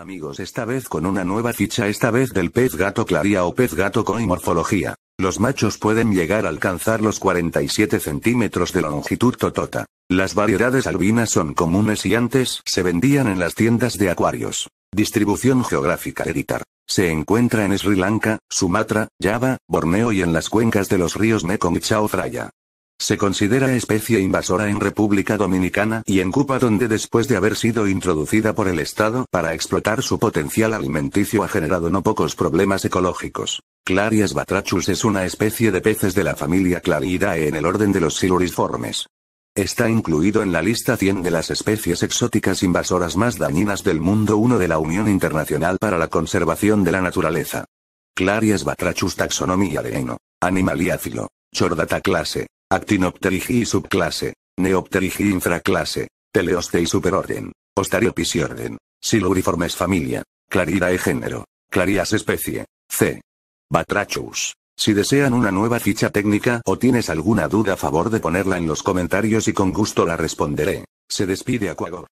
amigos, esta vez con una nueva ficha, esta vez del pez gato claría o pez gato con morfología. Los machos pueden llegar a alcanzar los 47 centímetros de longitud totota. Las variedades albinas son comunes y antes se vendían en las tiendas de acuarios. Distribución geográfica editar. Se encuentra en Sri Lanka, Sumatra, Java, Borneo y en las cuencas de los ríos Mekong y Chao Phraya. Se considera especie invasora en República Dominicana y en Cuba donde después de haber sido introducida por el Estado para explotar su potencial alimenticio ha generado no pocos problemas ecológicos. Clarias batrachus es una especie de peces de la familia Claridae en el orden de los siluriformes. Está incluido en la lista 100 de las especies exóticas invasoras más dañinas del mundo 1 de la Unión Internacional para la Conservación de la Naturaleza. Clarias batrachus taxonomía de Eno. ácido, Chordata clase. Actinopterygii subclase. Neopterygii infraclase. Teleostei superorden, superorden. orden, Siluriformes familia. e género. Clarias especie. C. Batrachus. Si desean una nueva ficha técnica o tienes alguna duda a favor de ponerla en los comentarios y con gusto la responderé. Se despide Acuagor.